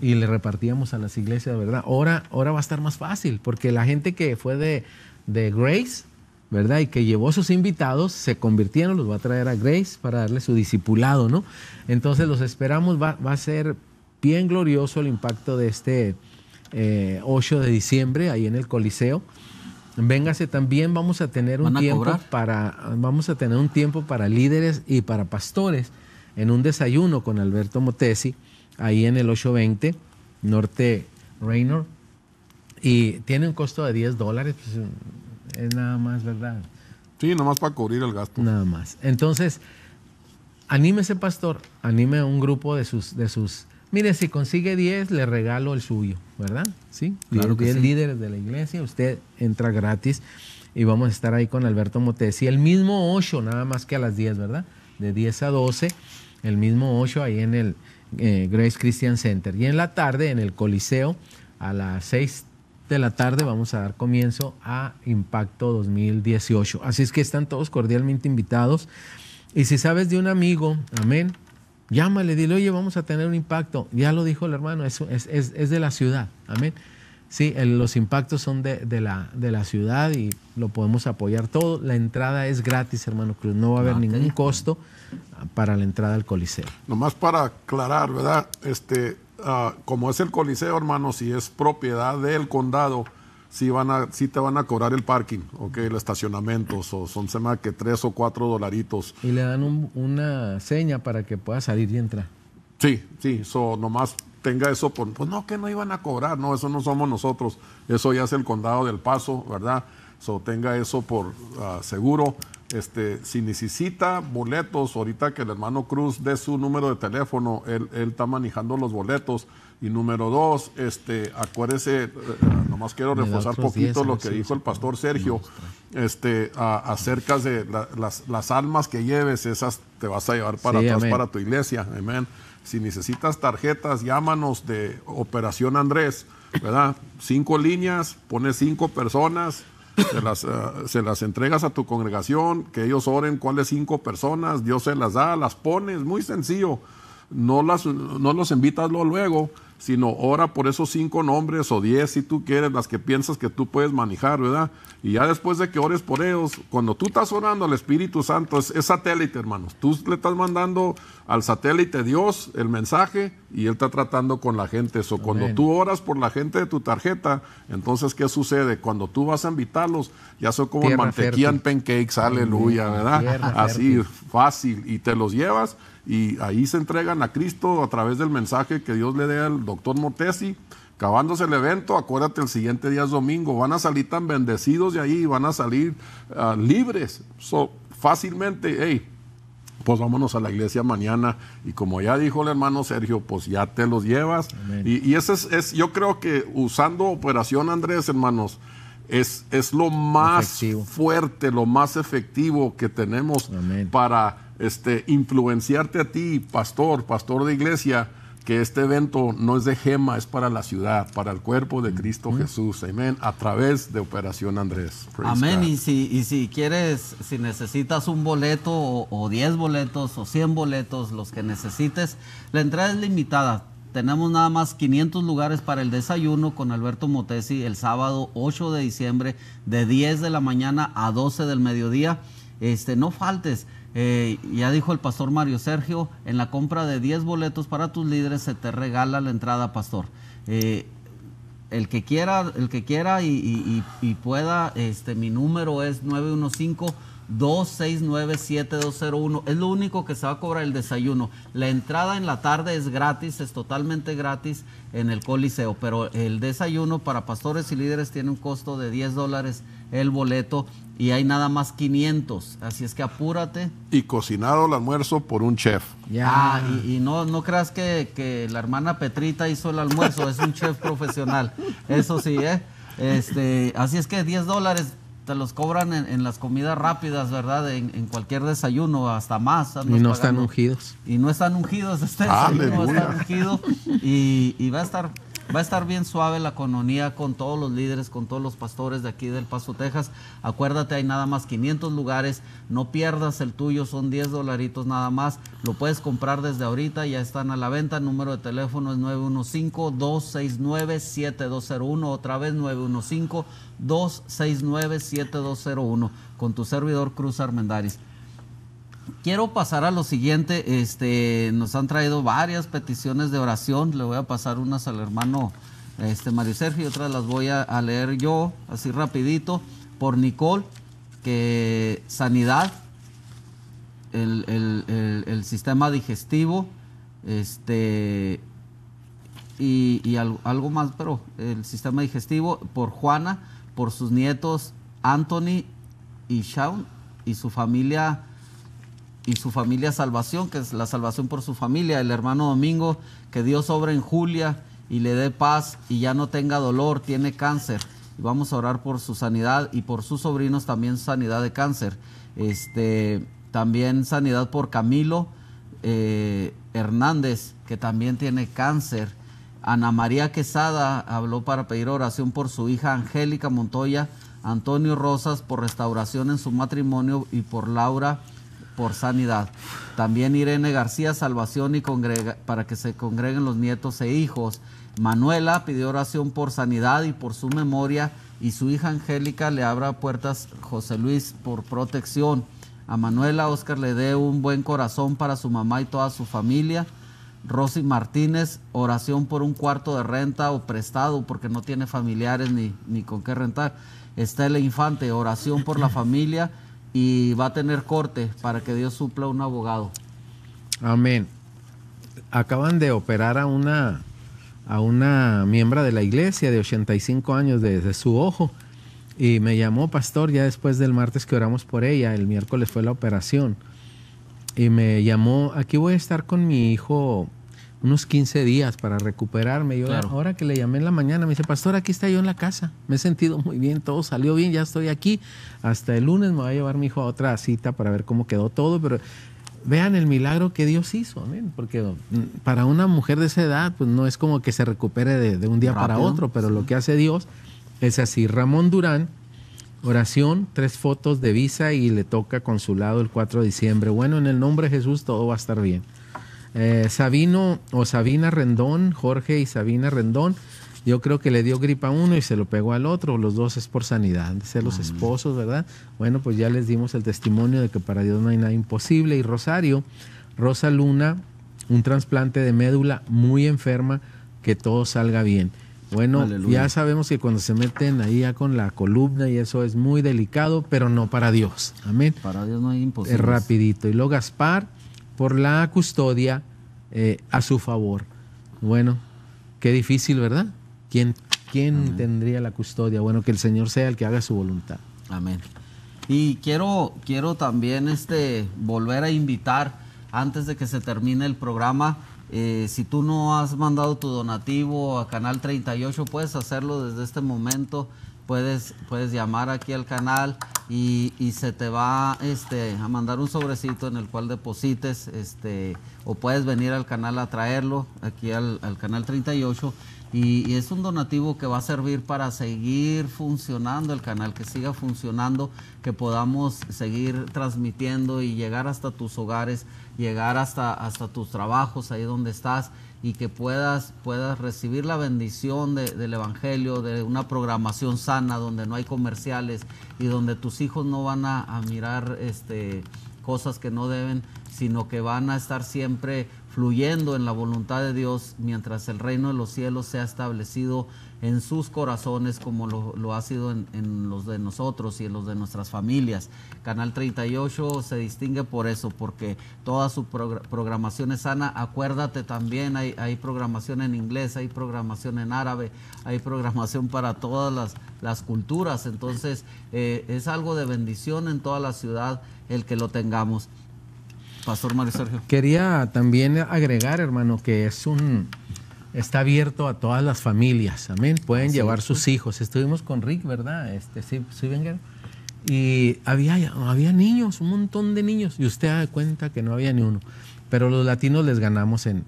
y, le repartíamos a las iglesias, ¿verdad? Ahora, ahora va a estar más fácil, porque la gente que fue de, Grace, ¿verdad? Y que llevó sus invitados, se convirtieron, los va a traer a Grace para darle su discipulado, ¿no? Entonces los esperamos, va, va a ser bien glorioso el impacto de este 8 eh, de diciembre ahí en el Coliseo. Véngase también, vamos a tener un tiempo para vamos a tener un tiempo para líderes y para pastores en un desayuno con Alberto Motesi ahí en el 820 Norte Raynor y tiene un costo de 10 dólares, pues, es nada más, ¿verdad? Sí, nada más para cubrir el gasto. Nada más. Entonces, ese pastor, anime a un grupo de sus de sus Mire, si consigue 10, le regalo el suyo, ¿verdad? Sí, claro que sí. líder de la iglesia, usted entra gratis y vamos a estar ahí con Alberto Y El mismo 8, nada más que a las 10, ¿verdad? De 10 a 12, el mismo 8 ahí en el eh, Grace Christian Center. Y en la tarde, en el Coliseo, a las 6 de la tarde vamos a dar comienzo a Impacto 2018. Así es que están todos cordialmente invitados. Y si sabes de un amigo, amén, Llámale, dile, oye, vamos a tener un impacto. Ya lo dijo el hermano, es, es, de la ciudad. Amén. Sí, los impactos son de, la, de, la, ciudad y lo podemos apoyar todo. La entrada es gratis, hermano Cruz. No va a haber ah, ningún costo ah, para la entrada al Coliseo.
Nomás para aclarar, ¿verdad? Este, ah, como es el Coliseo, hermano, si es propiedad del condado, sí, van a, te van a cobrar el parking, que el estacionamiento, son más que tres o cuatro dolaritos. Y le
dan una seña para que pueda salir y entrar.
Sí, sí, so, nomás tenga eso, por, pues no, que no iban a cobrar, no, eso no somos nosotros, eso ya es el condado del paso, ¿verdad? So, tenga eso por ah, seguro. Este, si necesita boletos, ahorita que el hermano Cruz dé su número de teléfono, él, está manejando los boletos. Y número dos, este, acuérdese, eh, eh, nomás quiero reforzar poquito lo eh, que dijo el pastor Sergio, este, acerca de las, almas que lleves, esas te vas a llevar para atrás para tu iglesia, amén. Si necesitas tarjetas, llámanos de Operación Andrés, ¿verdad? Cinco líneas, pone cinco personas, se las, eh, se las entregas a tu congregación, que ellos oren cuáles cinco personas, Dios se las da, las pones, muy sencillo. No, las, no los invitas luego sino ora por esos cinco nombres o diez si tú quieres, las que piensas que tú puedes manejar, ¿verdad? Y ya después de que ores por ellos, cuando tú estás orando al Espíritu Santo, es, satélite, hermanos. Tú le estás mandando al satélite Dios el mensaje y Él está tratando con la gente. Eso, cuando tú oras por la gente de tu tarjeta, entonces, ¿qué sucede? Cuando tú vas a invitarlos, ya son como mantequilla en pancakes, aleluya, ¿verdad? Así, fácil. Y te los llevas y ahí se entregan a Cristo a través del mensaje que Dios le dé al doctor Mortesi. Acabándose el evento, acuérdate, el siguiente día es domingo, van a salir tan bendecidos de ahí, van a salir ah, libres fácilmente. Hey, pues vámonos a la iglesia mañana. Y como ya dijo el hermano Sergio, pues ya te los llevas. Y, ese es, yo creo que usando Operación Andrés, hermanos, es, es lo más fuerte, lo más efectivo que tenemos para este, influenciarte a ti, pastor, pastor de iglesia, que este evento no es de gema, es para la ciudad, para el cuerpo de Cristo Jesús. Amén. A través de Operación Andrés. Amén. Y
si, quieres, si necesitas un boleto o, 10 boletos o 100 boletos, los que necesites, la entrada es limitada. Tenemos nada más 500 lugares para el desayuno con Alberto Motesi el sábado 8 de diciembre de 10 de la mañana a 12 del mediodía. Este, no faltes. Eh, ya dijo el pastor Mario Sergio, en la compra de 10 boletos para tus líderes se te regala la entrada, pastor. Eh, el que quiera, el que quiera y, pueda, este, mi número es 915. 7201 Es lo único que se va a cobrar el desayuno. La entrada en la tarde es gratis, es totalmente gratis en el Coliseo, pero el desayuno para pastores y líderes tiene un costo de 10 dólares el boleto y hay nada más 500, así es que apúrate.
Y cocinado el almuerzo por un chef.
Ya, ah, y, no, no creas que, la hermana Petrita hizo el almuerzo, es un chef profesional, eso sí, ¿eh? Este, así es que 10 dólares te los cobran en, las comidas rápidas, ¿verdad? En, cualquier desayuno, hasta más. Y no están ungidos. Y no están ungidos, este ah, ungido y va a estar Va a estar bien suave la cononía con todos los líderes, con todos los pastores de aquí del Paso, Texas. Acuérdate, hay nada más 500 lugares. No pierdas el tuyo, son 10 dolaritos nada más. Lo puedes comprar desde ahorita, ya están a la venta. número de teléfono es 915-269-7201. Otra vez 915-269-7201. Con tu servidor Cruz Armendaris. Quiero pasar a lo siguiente. Este, nos han traído varias peticiones de oración. Le voy a pasar unas al hermano este, Mario Sergio y otras las voy a, leer yo, así rapidito. Por Nicole, que sanidad, el, sistema digestivo, este, y, algo, algo más, pero el sistema digestivo. Por Juana, por sus nietos Anthony y Shaun y su familia y su familia salvación, que es la salvación por su familia. El hermano Domingo, que Dios obra en Julia y le dé paz y ya no tenga dolor, tiene cáncer. Y vamos a orar por su sanidad y por sus sobrinos también sanidad de cáncer. Este, también sanidad por Camilo eh, Hernández, que también tiene cáncer. Ana María Quesada habló para pedir oración por su hija Angélica Montoya, Antonio Rosas por restauración en su matrimonio y por Laura por sanidad. También Irene García, salvación y congrega, para que se congreguen los nietos e hijos. Manuela pidió oración por sanidad y por su memoria y su hija Angélica le abra puertas José Luis por protección. A Manuela Oscar le dé un buen corazón para su mamá y toda su familia. Rosy Martínez, oración por un cuarto de renta o prestado porque no tiene familiares ni, ni con qué rentar. Estela Infante, oración por la familia y va a tener corte para que Dios supla un abogado.
Amén. Acaban de operar a una, a una miembro de la iglesia de 85 años desde su ojo y me llamó pastor ya después del martes que oramos por ella, el miércoles fue la operación y me llamó, aquí voy a estar con mi hijo unos 15 días para recuperarme. Yo ahora que le llamé en la mañana, me dice, pastor, aquí está yo en la casa. Me he sentido muy bien, todo salió bien, ya estoy aquí. Hasta el lunes me va a llevar mi hijo a otra cita para ver cómo quedó todo, pero vean el milagro que Dios hizo, Porque para una mujer de esa edad, pues no es como que se recupere de, un día para otro, pero lo que hace Dios es así. Ramón Durán, oración, tres fotos de visa y le toca consulado el 4 de diciembre. Bueno, en el nombre de Jesús todo va a estar bien. Eh, Sabino o Sabina Rendón, Jorge y Sabina Rendón, yo creo que le dio gripa a uno y se lo pegó al otro, los dos es por sanidad, de ser los esposos, ¿verdad? Bueno, pues ya les dimos el testimonio de que para Dios no hay nada imposible. Y Rosario, Rosa Luna, un trasplante de médula muy enferma, que todo salga bien. Bueno, ya sabemos que cuando se meten ahí ya con la columna y eso es muy delicado, pero no para Dios.
Amén. Para Dios no hay
imposible. Es rapidito. Y luego Gaspar, por la custodia eh, a su favor. Bueno, qué difícil, ¿verdad? ¿Quién, quién tendría la custodia? Bueno, que el Señor sea el que haga su
voluntad. Amén. Y quiero, quiero también este, volver a invitar, antes de que se termine el programa, eh, si tú no has mandado tu donativo a Canal 38, puedes hacerlo desde este momento puedes, llamar aquí al canal y, se te va este, a mandar un sobrecito en el cual deposites este, o puedes venir al canal a traerlo aquí al, canal 38 y, es un donativo que va a servir para seguir funcionando el canal, que siga funcionando, que podamos seguir transmitiendo y llegar hasta tus hogares, llegar hasta, hasta tus trabajos, ahí donde estás y que puedas, puedas recibir la bendición del Evangelio, de una programación sana donde no hay comerciales y donde tus hijos no van a, mirar este, cosas que no deben, sino que van a estar siempre fluyendo en la voluntad de Dios mientras el reino de los cielos sea establecido en sus corazones como lo, ha sido en, los de nosotros y en los de nuestras familias. Canal 38 se distingue por eso, porque toda su programación es sana. Acuérdate también, hay, hay, programación en inglés, hay programación en árabe, hay programación para todas las, culturas. Entonces eh, es algo de bendición en toda la ciudad el que lo tengamos. Pastor Mario Sergio.
Quería también agregar, hermano, que es un está abierto a todas las familias, amén. Pueden llevar sus hijos. Estuvimos con Rick, ¿verdad? Este, sí, sí, venga. Y había, había niños, un montón de niños, y usted da cuenta que no había ni uno. Pero los latinos les ganamos en,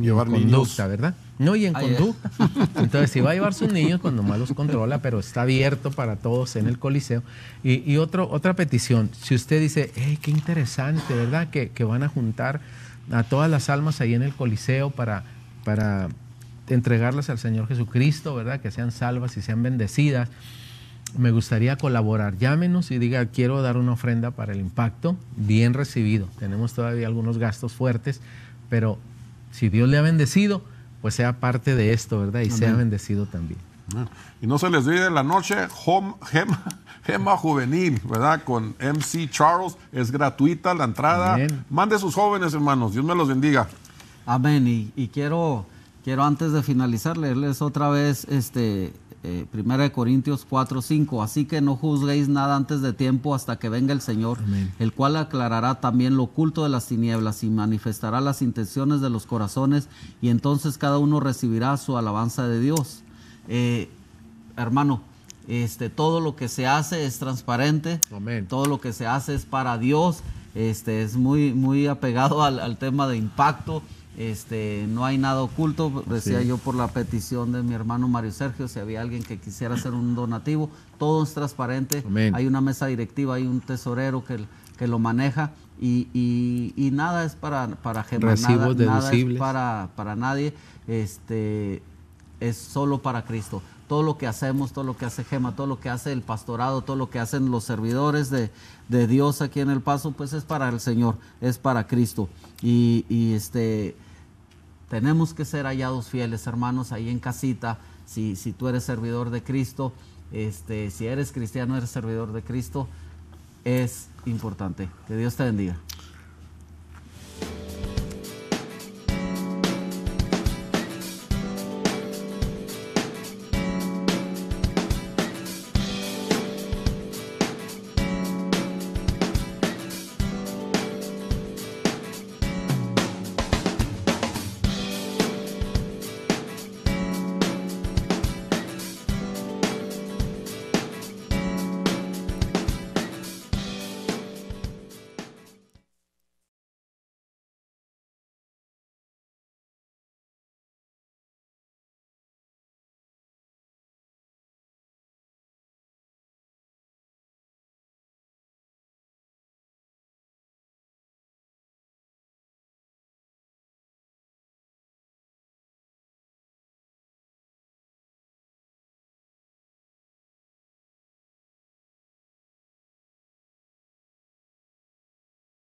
llevar conducta, ¿verdad? No, y en conducta. Entonces, si va a llevar sus niños, cuando más los controla, pero está abierto para todos en el Coliseo. Y, otro, otra petición, si usted dice, hey, qué interesante, ¿verdad? que van a juntar a todas las almas ahí en el Coliseo para para entregarlas al Señor Jesucristo, ¿verdad? Que sean salvas y sean bendecidas. Me gustaría colaborar. Llámenos y diga, quiero dar una ofrenda para el impacto. Bien recibido. Tenemos todavía algunos gastos fuertes, pero si Dios le ha bendecido, pues sea parte de esto, ¿verdad? Y sea bendecido también.
Ah, y no se les olvide la noche, home, gema, Juvenil, ¿verdad? Con MC Charles. Es gratuita la entrada. Mande sus jóvenes, hermanos. Dios me los bendiga. Amén. Y, quiero, quiero antes de
finalizar leerles otra vez este, eh, 1 Corintios 4, 5. Así que no juzguéis nada antes de tiempo hasta que venga el Señor, el cual aclarará también lo oculto de las tinieblas y manifestará las intenciones de los corazones y entonces cada uno recibirá su alabanza de Dios. Eh, hermano, este, todo lo que se hace es transparente, todo lo que se hace es para Dios, este, es muy, muy apegado al tema de impacto. Este, no hay nada oculto, decía yo por la petición de mi hermano Mario Sergio, si había alguien que quisiera hacer un donativo, todo es transparente, hay una mesa directiva, hay un tesorero que, que lo maneja y, nada es para, para gemar, nada, nada es para, para nadie, este, es solo para Cristo todo lo que hacemos, todo lo que hace Gema, todo lo que hace el pastorado, todo lo que hacen los servidores de, Dios aquí en El Paso, pues es para el Señor, es para Cristo. Y, este, tenemos que ser hallados fieles, hermanos, ahí en casita, si, si tú eres servidor de Cristo, este, si eres cristiano, eres servidor de Cristo, es importante. Que Dios te bendiga.